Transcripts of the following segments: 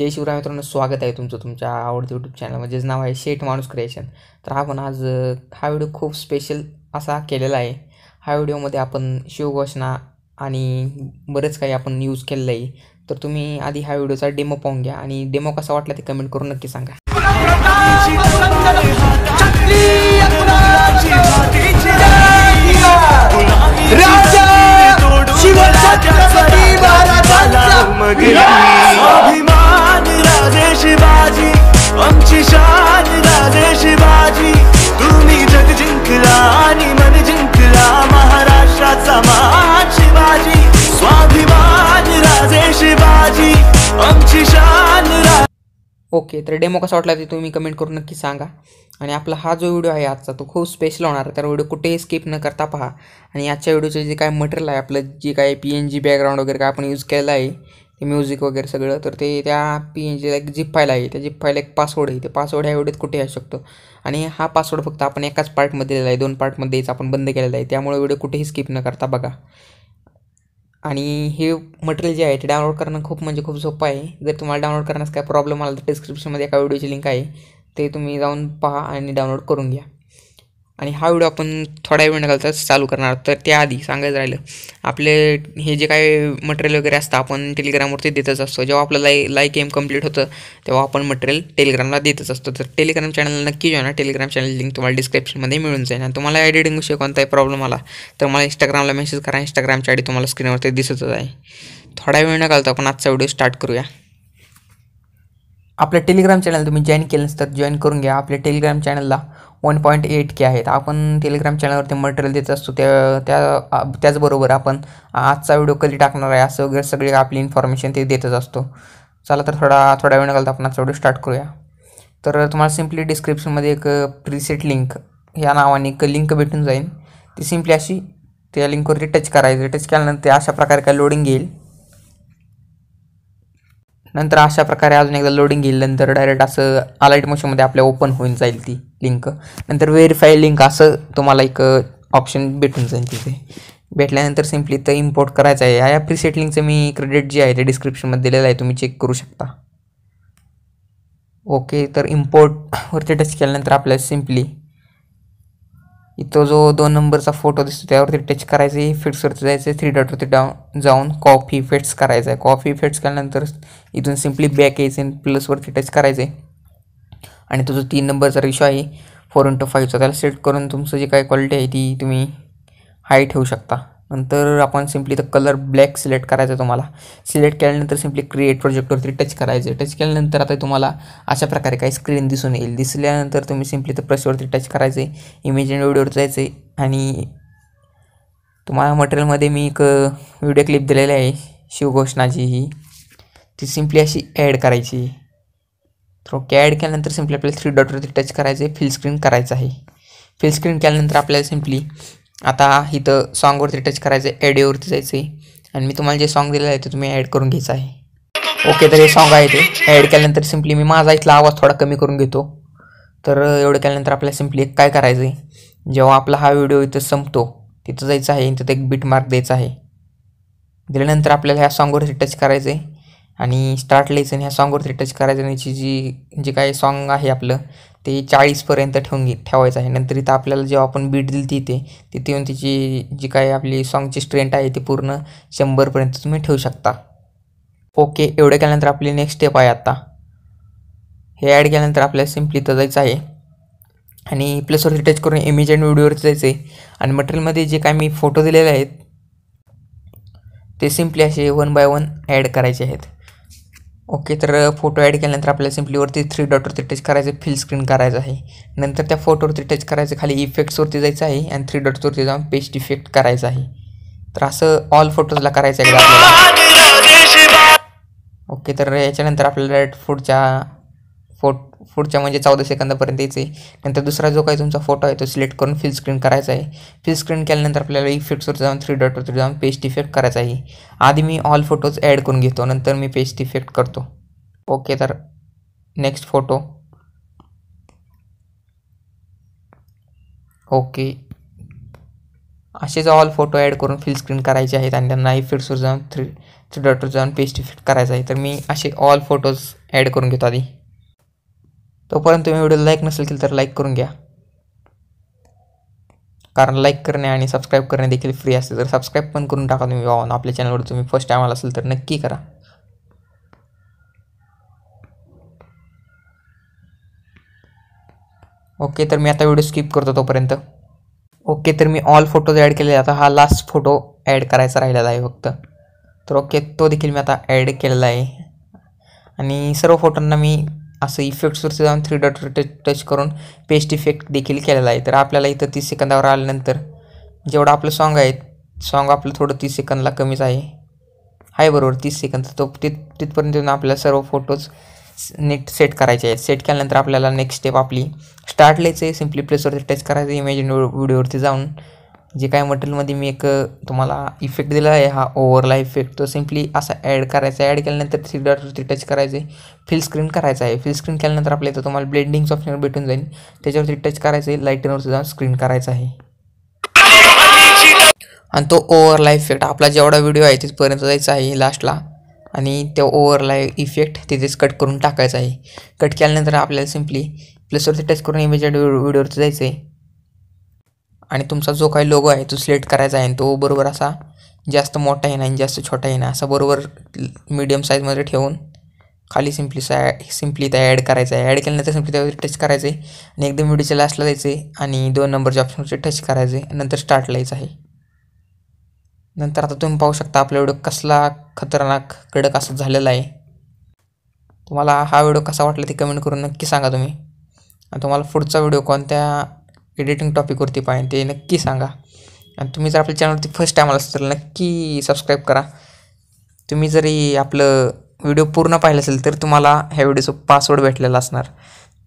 जय शिवराय मित्रांनो स्वागत आहे तुमचं तुमच्या आवडतं यूट्यूब चॅनलमध्ये नाव आहे शेठ माणूस क्रिएशन तर आपण आज हा व्हिडिओ खूप स्पेशल असा केलेला आहे हा व्हिडिओमध्ये आपण शिवघोषणा आणि बरेच काही आपण यूज केलेलं आहे तर तुम्ही आधी हा व्हिडिओचा डेमो पाहून घ्या आणि डेमो कसा वाटला ते कमेंट करून नक्की सांगा राजा आमची शान ओके तर डेमो कसा वाटला ते तुम्ही कमेंट करून नक्की सांगा आणि आपला हा जो व्हिडिओ आहे आजचा तो खूप स्पेशल होणार आहे तर व्हिडिओ कुठेही स्किप न करता पहा आणि आजच्या व्हिडिओचं जे काय मटेरियल आहे आपलं जे काय पी एन जी बॅकग्राऊंड वगैरे काय आपण यूज केलेलं आहे ते म्युझिक वगैरे सगळं तर ते त्या पी एन जीला एक जिप फाईल आहे त्या जिप फाईल एक पासवर्ड आहे ते पासवर्ड ह्या व्हिडिओत कुठे असू शकतो आणि हा पासवर्ड फक्त आपण एकाच पार्टमध्ये दिलेला आहे दोन पार्टमध्येच आपण बंद केलेला आहे त्यामुळे व्हिडिओ कुठेही स्किप न करता बघा आणि हे मटेरियल जे आहे ते डाउनलोड करणं खूप म्हणजे खूप सोपं आहे जर तुम्हाला डाउनलोड करण्यास काय प्रॉब्लेम आला तर डिस्क्रिप्शनमध्ये एका व्हिडिओची लिंक आहे ते तुम्ही जाऊन पहा आणि डाउनलोड करून घ्या आणि हा व्हिडिओ आपण थोड्या वेळ घालताच चालू करणार तर त्याआधी सांगायचं राहिलं आपले हे जे काही मटेरियल वगैरे असतं आपण टेलिग्रामवरती देतच असतो जेव्हा आपलं लाई लाईक एम कंप्लीट होतं तेव्हा आपण मटेरियल टेलिग्रामला देतच असतो तर टेलिग्राम चॅनल नक्की ना टेलिग्राम चॅनल लिंक तुम्हाला डिस्क्रिप्शनमध्ये मिळून जाईल आणि तुम्हाला एडिटिंगविषयी कोणताही प्रॉब्लेम आला तर मला इंस्टाग्रामला मेसेज करा इंस्टाग्रामच्या आयडी तुम्हाला स्क्रीनवरती दिसतच आहे थोडा वेळ न घालतो आपण आजचा व्हिडिओ स्टार्ट करूया आपल्या टेलिग्राम चॅनल तुम्ही जॉईन केलं तर जॉईन करून घ्या आपल्या टेलिग्राम चॅनलला वन पॉईंट एट के आहेत आपण टेलिग्राम चॅनलवरती मटेरियल देत असतो त्या त्या त्याचबरोबर आपण आजचा व्हिडिओ कधी टाकणार आहे असं वगैरे सगळी आपली इन्फॉर्मेशन ते देतच असतो चला तर थोडा थोडा वेळ घालता आपण आजचा व्हिडिओ स्टार्ट करूया तर तुम्हाला सिम्पली डिस्क्रिप्शनमध्ये एक प्रीसेट लिंक ह्या नावाने एक लिंक भेटून जाईल ती सिम्पली अशी त्या लिंकवरती टच करायचं टच केल्यानंतर अशा प्रकारे काय लोडिंग येईल नंतर अशा प्रकारे अजून एकदा लोडिंग घेईल डायरेक्ट असं अलाईट मोशनमध्ये आपल्या ओपन होऊन जाईल ती लिंक नंतर व्हेरीफाय लिंक असं तुम्हाला एक ऑप्शन भेटून जाईल तिथे भेटल्यानंतर सिम्पली तर इम्पोर्ट करायचं आहे या प्रिसेट लिंकचं मी क्रेडिट जे आहे ते डिस्क्रिप्शनमध्ये दिलेलं आहे तुम्ही चेक करू शकता ओके तर इम्पोर्टवरती टच केल्यानंतर आपल्याला सिम्पली इथं जो दोन नंबरचा फोटो दिसतो त्यावरती टच करायचं फिट्सवरती जायचं आहे थ्री डॉटवरती डाऊन जाऊन कॉफी इफेक्ट्स करायचं आहे कॉफी इफेक्ट्स केल्यानंतर इथून सिम्पली बॅक यायचं आहे प्लसवरती टच करायचं आहे आणि तो जो तीन नंबरचा रिशो आहे फोर इंटू फाईव्हचा त्याला सेट करून तुमचं जी काही क्वालिटी आहे ती तुम्ही हाय ठेवू शकता नंतर आपण सिम्पली तर कलर ब्लॅक सिलेक्ट करायचा तुम्हाला सिलेक्ट केल्यानंतर सिम्पली क्रिएट प्रोजेक्टवरती टच करायचं टच केल्यानंतर आता तुम्हाला अशा प्रकारे काही स्क्रीन दिसून येईल दिसल्यानंतर तुम्ही सिम्पली तर प्रशवरती टच करायचे इमेज अँड व्हिडिओवर जायचे आणि तुम्हाला मटेरियलमध्ये मी एक व्हिडिओ क्लिप दिलेली आहे शिवघोषणाची ही ती सिम्पली अशी ॲड करायची तर ओके ॲड केल्यानंतर सिम्पली आपल्याला थ्री डॉटवरती टच करायचं आहे फिल स्क्रीन करायचं आहे फिल स्क्रीन केल्यानंतर आपल्याला सिम्पली आता इथं सॉन्गवरती टच करायचं आहे ॲडिओवरती जायचं आहे आणि मी तुम्हाला जे सॉन्ग दिलेलं आहे ते तुम्ही ॲड करून घ्यायचं आहे ओके तर हे सॉन्ग आहे ते ॲड केल्यानंतर सिम्पली मी माझा इथला आवाज थोडा कमी करून घेतो तर एवढं केल्यानंतर आपल्याला सिम्पली काय करायचं आहे जेव्हा आपला हा व्हिडिओ इथं संपतो तिथं जायचं आहे तिथं एक बीट मार्क द्यायचा आहे दिल्यानंतर आपल्याला ह्या सॉंगवरती टच करायचं आहे आणि स्टार्ट लेसन ह्या सॉंगवरती टच करायचं याची जी जे काय सॉन्ग आहे आपलं ते चाळीसपर्यंत ठेवून घे ठेवायचं आहे नंतर इथं आपल्याला जेव्हा आपण बीट दिली तिथे तिथे येऊन तिची जी काय आपली सॉन्गची स्ट्रेंथ आहे ती पूर्ण शंभरपर्यंत तुम्ही ठेवू शकता ओके एवढं केल्यानंतर आपली नेक्स्ट स्टेप आहे आता हे ॲड केल्यानंतर आपल्याला सिम्पली तर जायचं आहे आणि प्लसवरती टच करून इमेज अँड व्हिडिओवरती जायचं आहे आणि मटेरियलमध्ये जे काय मी फोटो दिलेले आहेत ते सिम्पली असे वन बाय वन ॲड करायचे आहेत ओके तर फोटो ॲड केल्यानंतर आपल्याला सिम्पलीवरती थ्री डॉटवरती टच करायचं फिल स्क्रीन करायचं आहे नंतर त्या फोटोवरती टच करायचं खाली इफेक्ट्सवरती जायचं आहे आणि थ्री डॉट्सवरती जाऊन पेस्ट इफेक्ट करायचं आहे तर असं ऑल फोटोजला करायचं आहे ओके तर याच्यानंतर आपल्याला फूडच्या फोट पुढच्या म्हणजे चौदा सेकंदापर्यंत यायचं आहे नंतर दुसरा जो काही तुमचा फोटो आहे तो सिलेक्ट करून फिल स्क्रीन करायचा आहे फिल स्क्रीन केल्यानंतर आपल्याला इफेक्ट्सवर जाऊन थ्री डॉटवर जाऊन पेस्ट इफेक्ट करायचा आहे आधी मी ऑल फोटोज ॲड करून घेतो नंतर मी पेस्ट इफेक्ट करतो ओके तर नेक्स्ट फोटो ओके असेच ऑल फोटो ॲड करून फिल स्क्रीन करायचे आहेत आणि त्यांना इफेक्ट्सवर जाऊन थ्री थ्री डॉटवर जाऊन पेस्ट इफेक्ट करायचा आहे तर मी असे ऑल फोटोज ॲड करून घेतो आधी तोपर्यंत तुम्ही व्हिडिओ लाईक नसेल केलं तर लाईक करून घ्या कारण लाईक करणे आणि सबस्क्राईब करणे देखील फ्री असते तर सबस्क्राईब पण करून टाका तुम्ही वाहून आपल्या चॅनलवर तुम्ही फर्स्ट टाइम आला असेल तर नक्की करा ओके तर मी आता व्हिडिओ स्किप करतो तोपर्यंत ओके तर मी ऑल फोटोज ॲड केले आता हा लास्ट फोटो ॲड करायचा राहिलेला आहे फक्त तर ओके तो देखील मी आता ॲड केलेला आहे आणि सर्व फोटोंना मी असं इफेक्ट्सवरती जाऊन थ्री डॉटवर टच टच करून पेस्ट इफेक्ट देखील केलेला आहे तर आपल्याला इथं तीस सेकंदावर आल्यानंतर जेवढं आपलं सॉन्ग आहे सॉन्ग आपलं थोडं तीस सेकंदला कमीच आहे आहे बरोबर तीस सेकंद तो तिथ तिथपर्यंत येऊन आपल्याला सर्व फोटोज नीट सेट करायचे आहेत सेट केल्यानंतर आपल्याला नेक्स्ट स्टेप आपली स्टार्ट लिहायचं आहे सिम्पली प्लेसवरती टच करायचं इमेज व्हिडिओवरती जाऊन जे काय मटेरियलमध्ये मी एक तुम्हाला इफेक्ट दिला आहे हा ओव्हरला इफेक्ट तो सिम्पली असा ॲड करायचा ॲड केल्यानंतर थ्री डॉट टच करायचे फिल स्क्रीन करायचं आहे फिल स्क्रीन केल्यानंतर आपल्या इथं तुम्हाला ब्लेंडिंग ऑप्शन भेटून जाईल त्याच्यावरती टच आहे लाईटनवरती जाऊन स्क्रीन करायचं आहे आणि तो ओव्हरला इफेक्ट आपला जेवढा व्हिडिओ आहे तिथपर्यंत जायचा आहे लास्टला आणि त्या ओव्हरला इफेक्ट तिथेच कट करून टाकायचा आहे कट केल्यानंतर आपल्याला सिम्पली प्लसवरती टच करून इमेज व्हिडिओवरती जायचं आहे आणि तुमचा जो काही लोगो आहे तो सिलेक्ट करायचा आहे तो बरोबर असा जास्त मोठा नाही आणि जास्त छोटा ना असा बरोबर मिडियम साईजमध्ये ठेवून खाली सिम्पली सा सिम्पली त्या ॲड करायचं आहे ॲड केल्यानंतर सिम्पली त्यावर टच करायचं आहे आणि एकदम व्हिडिओच्या लास्टला जायचं आहे आणि दोन नंबरच्या ऑप्शनवरती टच करायचे नंतर स्टार्ट लायचं आहे नंतर आता तुम्ही पाहू शकता आपला व्हिडिओ कसला खतरनाक कडक असा झालेला आहे तुम्हाला हा व्हिडिओ कसा वाटला ते कमेंट करून नक्की सांगा तुम्ही आणि तुम्हाला पुढचा व्हिडिओ कोणत्या एडिटिंग टॉपिकवरती पाहिजे ते नक्की सांगा आणि तुम्ही जर आपल्या चॅनलवरती फर्स्ट टाईम आला असेल तर नक्की सबस्क्राईब करा तुम्ही जरी आपलं व्हिडिओ पूर्ण पाहिलं असेल तर तुम्हाला ह्या व्हिडिओचं पासवर्ड भेटलेला असणार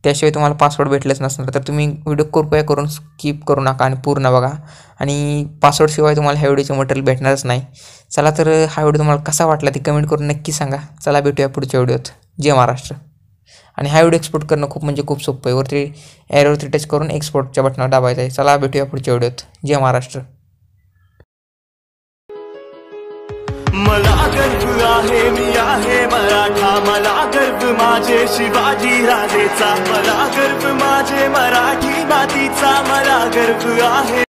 त्याशिवाय तुम्हाला पासवर्ड भेटलेच नसणार तर तुम्ही व्हिडिओ कृपया करून स्किप करू नका आणि पूर्ण बघा आणि पासवर्डशिवाय तुम्हाला ह्या व्हिडिओचे मटेरियल भेटणारच नाही चला तर हा व्हिडिओ तुम्हाला कसा वाटला ते कमेंट करून नक्की सांगा चला भेटूया पुढच्या व्हिडिओत जय महाराष्ट्र आणि हा व्हिडिओ एक्सपोर्ट करणं खूप म्हणजे खूप सोपं आहे वरती एरोवरती टच करून एक्सपोर्टच्या बटनावर दाबायचं आहे चला भेटूया पुढच्या व्हिडिओत जय महाराष्ट्र मला गर्व आहे मी आहे मराठा मला गर्व माझे शिवाजी राजेचा मला गर्व माझे मराठी मातीचा मला गर्व आहे